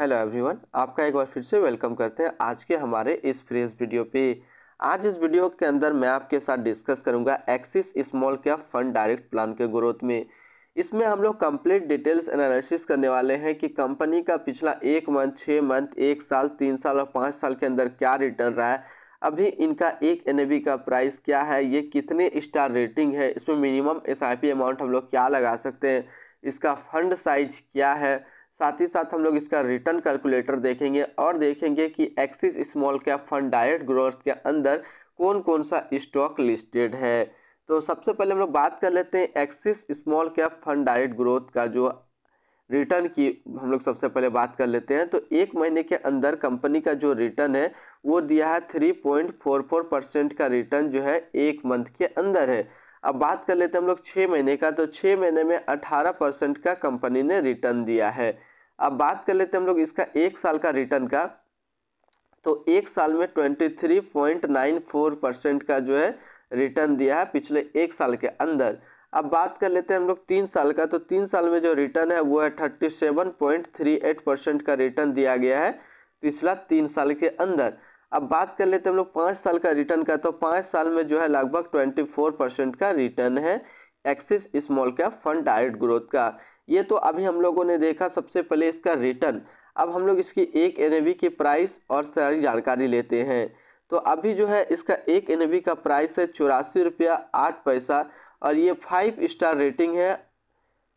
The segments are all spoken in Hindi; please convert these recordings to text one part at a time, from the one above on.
हेलो एवरीवन आपका एक बार फिर से वेलकम करते हैं आज के हमारे इस फ्रेश वीडियो पे आज इस वीडियो के अंदर मैं आपके साथ डिस्कस करूंगा Axis small cap fund direct plan के ग्रोथ में इसमें हम लोग कंप्लीट डिटेल्स एनालिसिस करने वाले हैं कि कंपनी का पिछला एक मंथ छः मंथ एक साल तीन साल और पाँच साल के अंदर क्या रिटर्न रहा है अभी इनका एक एन का प्राइस क्या है ये कितने स्टार रेटिंग है इसमें मिनिमम एस अमाउंट हम लोग क्या लगा सकते हैं इसका फंड साइज क्या है साथ ही साथ हम लोग इसका रिटर्न कैलकुलेटर देखेंगे और देखेंगे कि Axis small cap fund direct growth के अंदर कौन कौन सा स्टॉक लिस्टेड है तो सबसे पहले हम लोग बात कर लेते हैं Axis small cap fund direct growth का जो रिटर्न की हम लोग सबसे पहले बात कर लेते हैं तो एक महीने के अंदर कंपनी का जो रिटर्न है वो दिया है three point four four percent का रिटर्न जो है एक मंथ के अंदर है अब बात कर लेते हैं हम लोग छः महीने का तो छः महीने में अठारह परसेंट का कंपनी ने रिटर्न दिया है अब बात कर लेते हैं हम लोग इसका एक साल का रिटर्न का तो एक साल में twenty three point nine four percent का जो है रिटर्न दिया है पिछले एक साल के अंदर अब बात कर लेते हैं हम लोग तीन साल का तो तीन साल में जो रिटर्न है वो है thirty seven point three eight percent का रिटर्न दिया गया है पिछला तीन साल के अंदर अब बात कर लेते हैं हम लोग पाँच साल का रिटर्न का तो पाँच साल में जो है लगभग ट्वेंटी फोर परसेंट का रिटर्न है Axis small cap fund direct growth का ये तो अभी हम लोगों ने देखा सबसे पहले इसका रिटर्न अब हम लोग इसकी एक एन की प्राइस और सारी जानकारी लेते हैं तो अभी जो है इसका एक एन का प्राइस है चौरासी रुपया आठ पैसा और ये फाइव स्टार रेटिंग है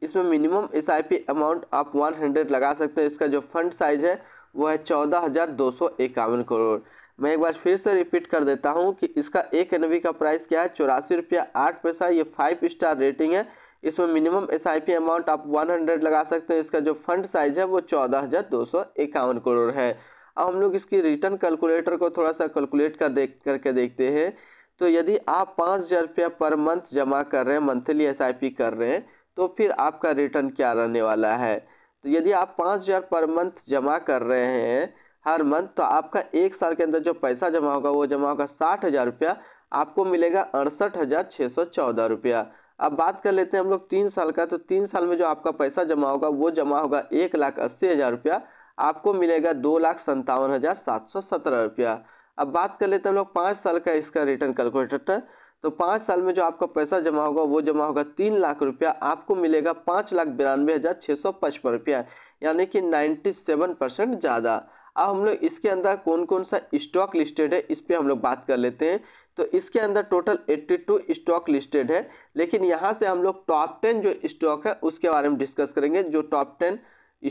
इसमें minimum S I P amount आप वन हंड्रेड लगा सकते हैं इसका जो फंड साइज है वो है चौदह हज़ार दो सौ इक्यावन करोड़ मैं एक बार फिर से रिपीट कर देता हूँ कि इसका एक एन का प्राइस क्या है चौरासी रुपया आठ पैसा ये फाइव स्टार रेटिंग है इसमें minimum S I P amount आप 100 लगा सकते हैं इसका जो फंड साइज है वो चौदह हज़ार दो सौ इक्यावन करोड़ है अब हम लोग इसकी रिटर्न कैलकुलेटर को थोड़ा सा कैलकुलेट कर देख करके देखते हैं तो यदि आप पाँच हज़ार रुपया पर मंथ जमा कर रहे हैं मंथली एस आई पी कर रहे हैं तो फिर आपका रिटर्न क्या रहने वाला है तो यदि आप पाँच हज़ार पर मंथ जमा कर रहे हैं हर मंथ तो आपका एक साल के अंदर जो पैसा जमा होगा वो जमा होगा साठ हज़ार रुपया आपको मिलेगा अड़सठ हज़ार छः सौ चौदह रुपया अब बात कर लेते हैं हम लोग तीन साल का तो तीन साल में जो आपका पैसा जमा होगा वो जमा होगा एक लाख अस्सी हज़ार रुपया आपको मिलेगा दो लाख संतावन हज़ार सात सौ सत्रह रुपया अब बात कर लेते हैं हम लोग पाँच साल का इसका रिटर्न कैलकुलेटर तो पाँच साल में जो आपका पैसा जमा होगा वो जमा होगा तीन लाख रुपया आपको मिलेगा पाँच लाख बिरानवे हज़ार छः सौ पचपन रुपया यानी कि नाइन्टी सेवन परसेंट ज़्यादा अब हम लोग इसके अंदर कौन कौन सा स्टॉक लिस्टेड है इस पर हम लोग बात कर लेते हैं तो इसके अंदर टोटल 82 स्टॉक लिस्टेड है लेकिन यहाँ से हम लोग टॉप टेन जो स्टॉक है उसके बारे में डिस्कस करेंगे जो टॉप टेन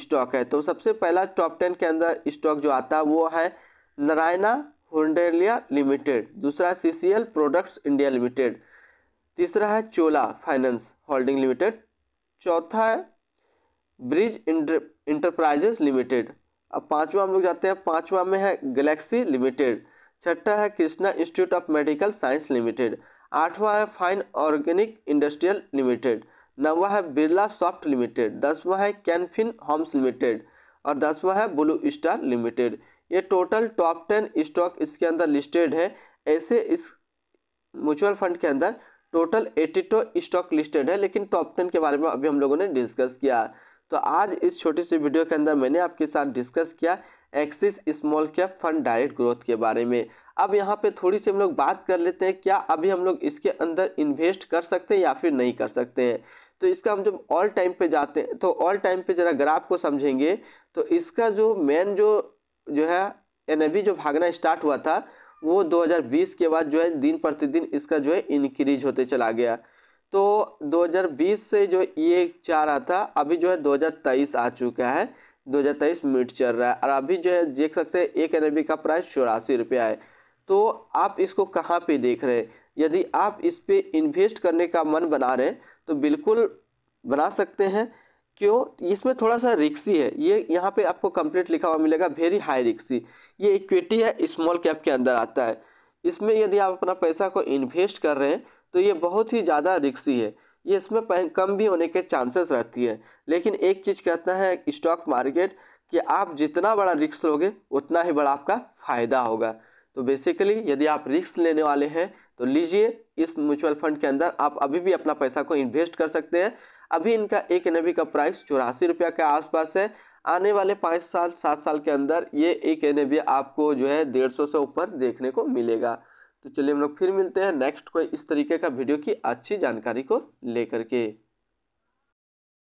स्टॉक है तो सबसे पहला टॉप टेन के अंदर स्टॉक जो आता है वो है नारायणा हुडेलिया लिमिटेड दूसरा C C L products India limited तीसरा है चोला फाइनेंस होल्डिंग लिमिटेड चौथा है ब्रिज इंटरप्राइजेस लिमिटेड अब पांचवा हम लोग जाते हैं पांचवा में है गैलेक्सी लिमिटेड छठा है Krishna Institute of Medical Science limited आठवां है फाइन ऑर्गेनिक इंडस्ट्रियल लिमिटेड नौवा है बिरला सॉफ्ट लिमिटेड दसवां है कैनफिन होम्स लिमिटेड और दसवां है ब्लू स्टार लिमिटेड ये टोटल टॉप टेन स्टॉक इसके अंदर लिस्टेड है ऐसे इस म्यूचुअल फंड के अंदर total eighty two stock listed है लेकिन टॉप टेन के बारे में अभी हम लोगों ने डिस्कस किया तो आज इस छोटी सी वीडियो के अंदर मैंने आपके साथ डिस्कस किया Axis small cap fund direct growth के बारे में अब यहाँ पे थोड़ी सी हम लोग बात कर लेते हैं क्या अभी हम लोग इसके अंदर इन्वेस्ट कर सकते हैं या फिर नहीं कर सकते हैं तो इसका हम जब ऑल टाइम पे जाते हैं तो ऑल टाइम पे जरा ग्राफ को समझेंगे तो इसका जो मेन जो जो है एन जो भागना स्टार्ट हुआ था वो 2020 के बाद जो है दिन प्रतिदिन इसका जो है इंक्रीज होते चला गया तो दो से जो ये चार आता था अभी जो है दो आ चुका है 2023 मिनट चल रहा है और अभी जो है देख सकते हैं एक एन का प्राइस चौरासी रुपया है तो आप इसको कहाँ पे देख रहे हैं यदि आप इस पर इन्वेस्ट करने का मन बना रहे हैं तो बिल्कुल बना सकते हैं क्यों इसमें थोड़ा सा रिक्सी है ये यहाँ पे आपको कंप्लीट लिखा हुआ मिलेगा वेरी हाई रिक्सी ये इक्विटी है स्मॉल कैप के अंदर आता है इसमें यदि आप अपना पैसा को इन्वेस्ट कर रहे हैं तो ये बहुत ही ज़्यादा रिक्सी है ये इसमें कम भी होने के चांसेस रहती है लेकिन एक चीज़ कहता है स्टॉक मार्केट कि आप जितना बड़ा रिक्स लोगे उतना ही बड़ा आपका फ़ायदा होगा तो बेसिकली यदि आप रिक्स लेने वाले हैं तो लीजिए इस म्यूचुअल फंड के अंदर आप अभी भी अपना पैसा को इन्वेस्ट कर सकते हैं अभी इनका एक एन का प्राइस चौरासी रुपया के आसपास है आने वाले पाँच साल सात साल के अंदर ये एक एन आपको जो है डेढ़ सौ से ऊपर देखने को मिलेगा तो चलिए हम लोग फिर मिलते हैं नेक्स्ट कोई इस तरीके का वीडियो की अच्छी जानकारी को लेकर के